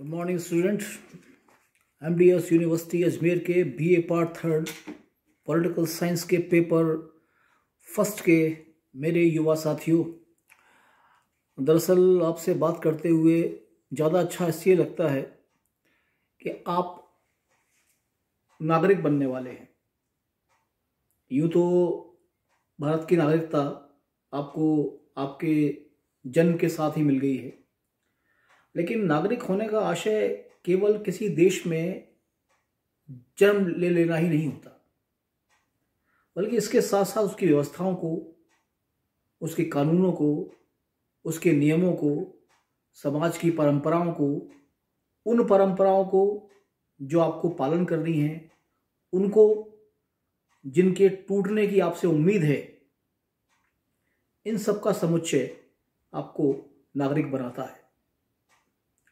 good morning student M D S university Ajmer के B A part third political science के paper first के मेरे युवा साथियों दरअसल आपसे बात करते हुए ज़्यादा अच्छा इसलिए लगता है कि आप नागरिक बनने वाले हैं यूँ तो भारत की नागरिकता आपको आपके जन्म के साथ ही मिल गई है लेकिन नागरिक होने का आशय केवल किसी देश में जन्म ले लेना ही नहीं होता बल्कि इसके साथ साथ उसकी व्यवस्थाओं को उसके कानूनों को उसके नियमों को समाज की परंपराओं को उन परंपराओं को जो आपको पालन करनी है उनको जिनके टूटने की आपसे उम्मीद है इन सब का समुच्चय आपको नागरिक बनाता है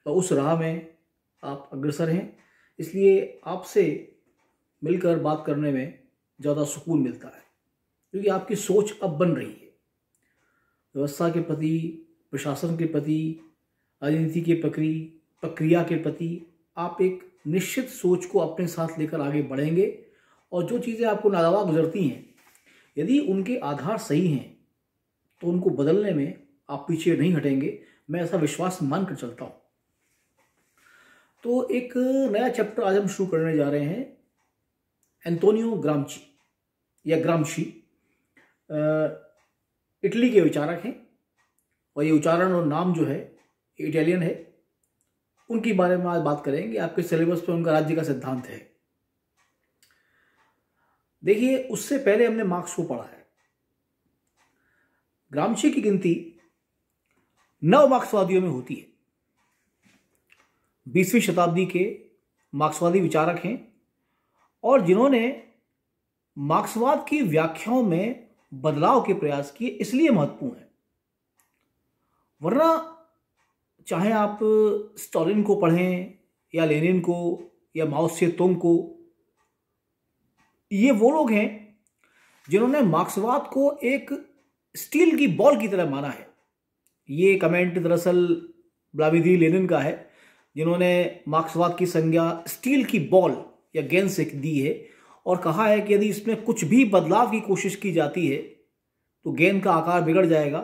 तो उस राह में आप अग्रसर हैं इसलिए आपसे मिलकर बात करने में ज़्यादा सुकून मिलता है क्योंकि आपकी सोच अब बन रही है व्यवस्था के प्रति प्रशासन के प्रति राजनीति के प्रक्रि प्रक्रिया के प्रति आप एक निश्चित सोच को अपने साथ लेकर आगे बढ़ेंगे और जो चीज़ें आपको नादावा गुजरती हैं यदि उनके आधार सही हैं तो उनको बदलने में आप पीछे नहीं हटेंगे मैं ऐसा विश्वास मान कर चलता हूँ तो एक नया चैप्टर आज हम शुरू करने जा रहे हैं एंतोनियो ग्रामची या ग्रामशी इटली के विचारक हैं और ये उच्चारण और नाम जो है इटालियन है उनके बारे में आज बात करेंगे आपके सिलेबस पर उनका राज्य का सिद्धांत है देखिए उससे पहले हमने मार्क्स को पढ़ा है ग्रामशी की गिनती नव मार्क्सवादियों में होती है बीसवीं शताब्दी के मार्क्सवादी विचारक हैं और जिन्होंने मार्क्सवाद की व्याख्याओं में बदलाव के प्रयास किए इसलिए महत्वपूर्ण है वरना चाहे आप स्टालिन को पढ़ें या लेनिन को या माओ से तुम को ये वो लोग हैं जिन्होंने मार्क्सवाद को एक स्टील की बॉल की तरह माना है ये कमेंट दरअसल ब्लाविदी लेनिन का है जिन्होंने मार्क्सवाद की संज्ञा स्टील की बॉल या गेंद से दी है और कहा है कि यदि इसमें कुछ भी बदलाव की कोशिश की जाती है तो गेंद का आकार बिगड़ जाएगा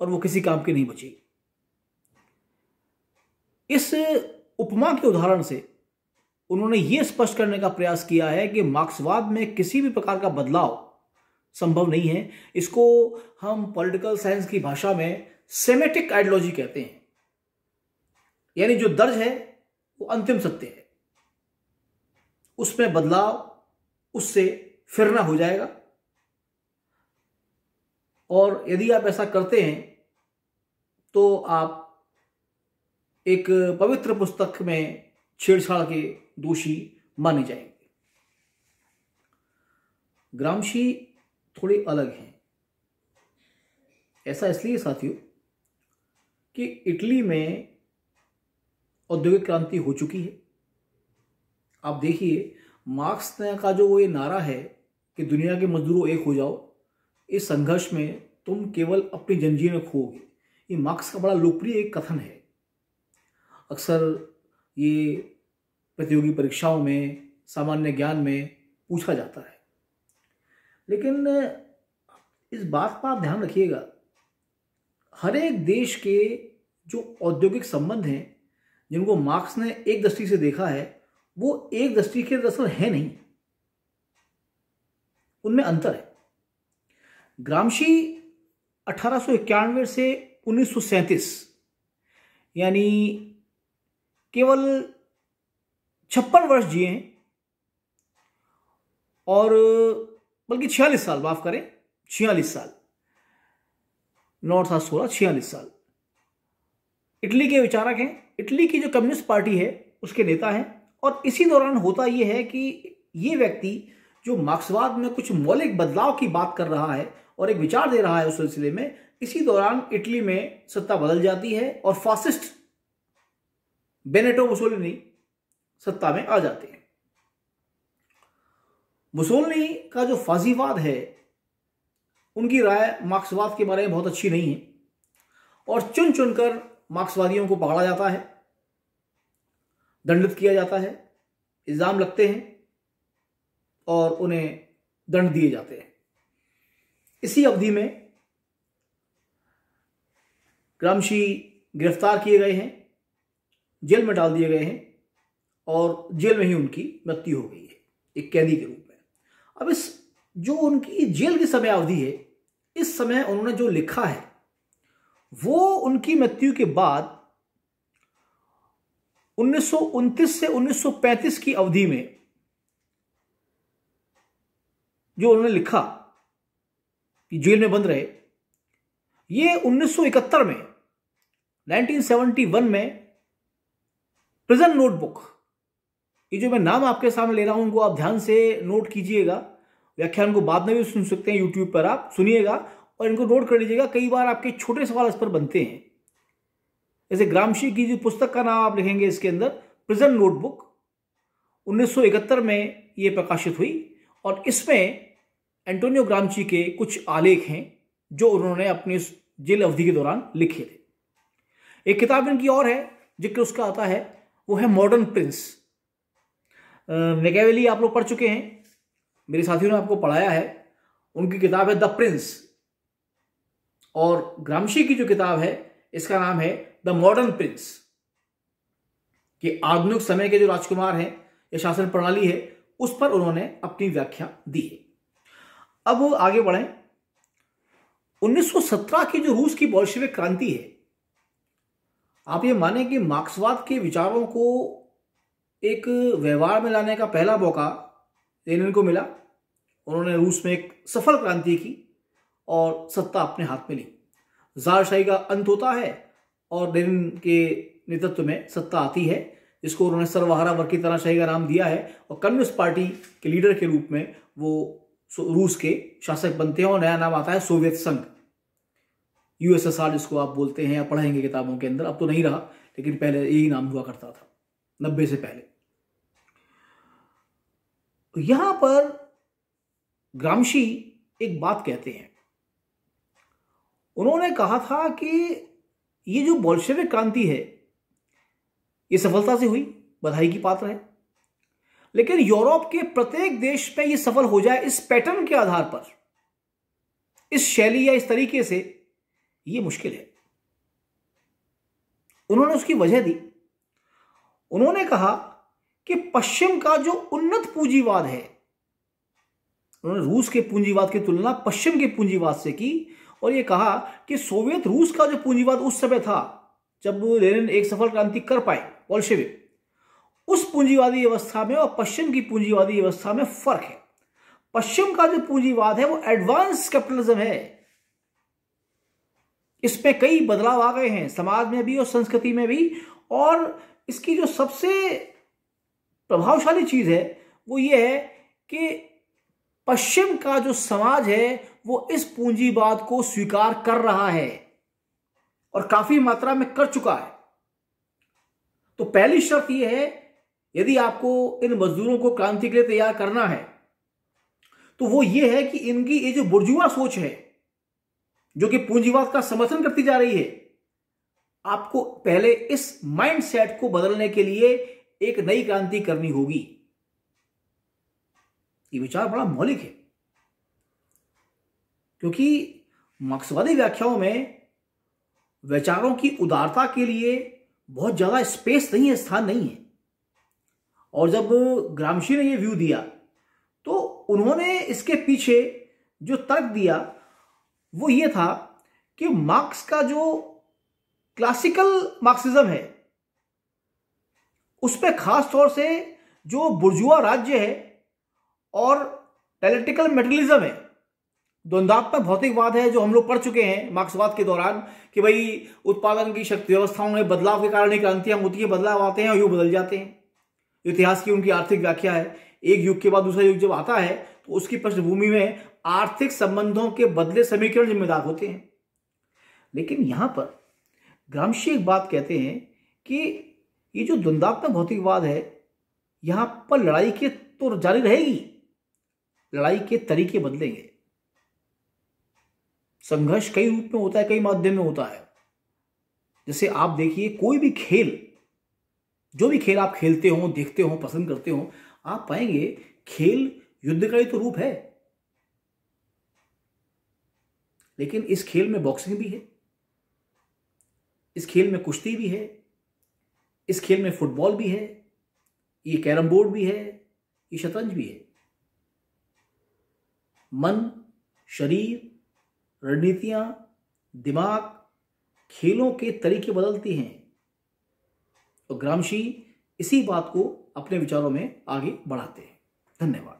और वो किसी काम की नहीं बचेगी इस उपमा के उदाहरण से उन्होंने ये स्पष्ट करने का प्रयास किया है कि मार्क्सवाद में किसी भी प्रकार का बदलाव संभव नहीं है इसको हम पॉलिटिकल साइंस की भाषा में सेमेटिक आइडियोलॉजी कहते हैं यानी जो दर्ज है वो अंतिम सत्य है उसमें बदलाव उससे फिरना हो जाएगा और यदि आप ऐसा करते हैं तो आप एक पवित्र पुस्तक में छेड़छाड़ के दोषी माने जाएंगे ग्रामशी थोड़े अलग हैं ऐसा इसलिए साथियों कि इटली में औद्योगिक क्रांति हो चुकी है आप देखिए मार्क्स का जो ये नारा है कि दुनिया के मजदूरों एक हो जाओ इस संघर्ष में तुम केवल अपनी जंजीर में खोगे ये मार्क्स का बड़ा लोकप्रिय एक कथन है अक्सर ये प्रतियोगी परीक्षाओं में सामान्य ज्ञान में पूछा जाता है लेकिन इस बात पर आप ध्यान रखिएगा हर एक देश के जो औद्योगिक संबंध हैं जिनको मार्क्स ने एक दृष्टि से देखा है वो एक दृष्टि के दरअसल है नहीं उनमें अंतर है ग्रामशी अठारह से उन्नीस यानी केवल छप्पन वर्ष जिए हैं और बल्कि छियालीस साल माफ करें छियालीस साल नौ सात सोलह छियालीस साल इटली के विचारक हैं इटली की जो कम्युनिस्ट पार्टी है उसके नेता हैं और इसी दौरान होता यह है कि ये व्यक्ति जो मार्क्सवाद में कुछ मौलिक बदलाव की बात कर रहा है और एक विचार दे रहा है उस सिलसिले में इसी दौरान इटली में सत्ता बदल जाती है और फासिस्ट बेनेटो मुसोलिनी सत्ता में आ जाते हैं मुसोलिनी का जो फाजीवाद है उनकी राय मार्क्सवाद के बारे में बहुत अच्छी नहीं है और चुन चुनकर मार्क्सवादियों को पकड़ा जाता है दंडित किया जाता है इल्ज़ाम लगते हैं और उन्हें दंड दिए जाते हैं इसी अवधि में ग्रामशी गिरफ्तार किए गए हैं जेल में डाल दिए गए हैं और जेल में ही उनकी मृत्यु हो गई है एक कैदी के रूप में अब इस जो उनकी जेल की समय अवधि है इस समय उन्होंने जो लिखा है वो उनकी मृत्यु के बाद उन्नीस से 1935 की अवधि में जो उन्होंने लिखा कि जेल में बंद रहे ये 1971 में 1971 में प्रिजन नोटबुक ये जो मैं नाम आपके सामने ले रहा हूं उनको आप ध्यान से नोट कीजिएगा व्याख्यान को बाद में भी सुन सकते हैं यूट्यूब पर आप सुनिएगा और इनको नोट कर लीजिएगा कई बार आपके छोटे सवाल इस पर बनते हैं जैसे ग्रामशी की जो पुस्तक का नाम आप लिखेंगे इसके अंदर प्रिजन नोटबुक 1971 में ये प्रकाशित हुई और इसमें एंटोनियो ग्रामची के कुछ आलेख हैं जो उन्होंने अपनी जेल अवधि के दौरान लिखे थे एक किताब इनकी और है जिक्र उसका आता है वो है मॉडर्न प्रिंस नेगेवेली आप लोग पढ़ चुके हैं मेरे साथियों ने आपको पढ़ाया है उनकी किताब है द प्रिंस और ग्रामशी की जो किताब है इसका नाम है द मॉडर्न प्रिंस कि आधुनिक समय के जो राजकुमार हैं या शासन प्रणाली है उस पर उन्होंने अपनी व्याख्या दी है अब आगे बढ़ें 1917 की जो रूस की बोल्शेविक क्रांति है आप ये माने कि मार्क्सवाद के विचारों को एक व्यवहार में लाने का पहला मौका लेनिन को मिला उन्होंने रूस में एक सफल क्रांति की और सत्ता अपने हाथ में ली जारशाही का अंत होता है और लेनिन के नेतृत्व में सत्ता आती है जिसको उन्होंने सर्वहारा वर्ग की तानाशाही का नाम दिया है और कम्युनिस्ट पार्टी के लीडर के रूप में वो रूस के शासक बनते हैं और नया नाम आता है सोवियत संघ यूएसएसआर जिसको आप बोलते हैं या पढ़ेंगे किताबों के अंदर अब तो नहीं रहा लेकिन पहले यही नाम हुआ करता था नब्बे से पहले यहां पर ग्रामशी एक बात कहते हैं उन्होंने कहा था कि ये जो बोल्शेविक क्रांति है ये सफलता से हुई बधाई की पात्र है लेकिन यूरोप के प्रत्येक देश में ये सफल हो जाए इस पैटर्न के आधार पर इस शैली या इस तरीके से ये मुश्किल है उन्होंने उसकी वजह दी उन्होंने कहा कि पश्चिम का जो उन्नत पूंजीवाद है उन्होंने रूस के पूंजीवाद की तुलना पश्चिम के पूंजीवाद से की और ये कहा कि सोवियत रूस का जो पूंजीवाद उस समय था जब लेनिन एक सफल क्रांति कर पाए वॉल्शेविक उस पूंजीवादी व्यवस्था में और पश्चिम की पूंजीवादी व्यवस्था में फर्क है पश्चिम का जो पूंजीवाद है वो एडवांस कैपिटलिज्म है इसमें कई बदलाव आ गए हैं समाज में भी और संस्कृति में भी और इसकी जो सबसे प्रभावशाली चीज है वो ये है कि पश्चिम का जो समाज है वो इस पूंजीवाद को स्वीकार कर रहा है और काफी मात्रा में कर चुका है तो पहली शर्त यह है यदि आपको इन मजदूरों को क्रांति के लिए तैयार करना है तो वो ये है कि इनकी ये जो बुर्जुआ सोच है जो कि पूंजीवाद का समर्थन करती जा रही है आपको पहले इस माइंडसेट को बदलने के लिए एक नई क्रांति करनी होगी ये विचार बड़ा मौलिक है क्योंकि मार्क्सवादी व्याख्याओं में विचारों की उदारता के लिए बहुत ज़्यादा स्पेस नहीं है स्थान नहीं है और जब ग्रामशी ने ये व्यू दिया तो उन्होंने इसके पीछे जो तर्क दिया वो ये था कि मार्क्स का जो क्लासिकल मार्क्सिज्म है उस पर खास तौर से जो बुर्जुआ राज्य है और पॉलिटिकल मेटलिज्म है द्वंद्वात्मक भौतिकवाद है जो हम लोग पढ़ चुके हैं मार्क्सवाद के दौरान कि भाई उत्पादन की शक्ति व्यवस्थाओं में बदलाव के कारण क्रांतियां होती है बदलाव आते हैं और युग बदल जाते हैं इतिहास की उनकी आर्थिक व्याख्या है एक युग के बाद दूसरा युग जब आता है तो उसकी पृष्ठभूमि में आर्थिक संबंधों के बदले समीकरण जिम्मेदार होते हैं लेकिन यहां पर ग्रामशी एक बात कहते हैं कि ये जो द्वंदात्मक भौतिकवाद है यहां पर लड़ाई के तो जारी रहेगी लड़ाई के तरीके बदलेंगे संघर्ष कई रूप में होता है कई माध्यम में होता है जैसे आप देखिए कोई भी खेल जो भी खेल आप खेलते हो देखते हो पसंद करते हो आप पाएंगे खेल युद्ध का ही तो रूप है लेकिन इस खेल में बॉक्सिंग भी है इस खेल में कुश्ती भी है इस खेल में फुटबॉल भी है ये कैरम बोर्ड भी है ये शतरंज भी है मन शरीर रणनीतियाँ दिमाग खेलों के तरीके बदलती हैं और ग्रामशी इसी बात को अपने विचारों में आगे बढ़ाते हैं धन्यवाद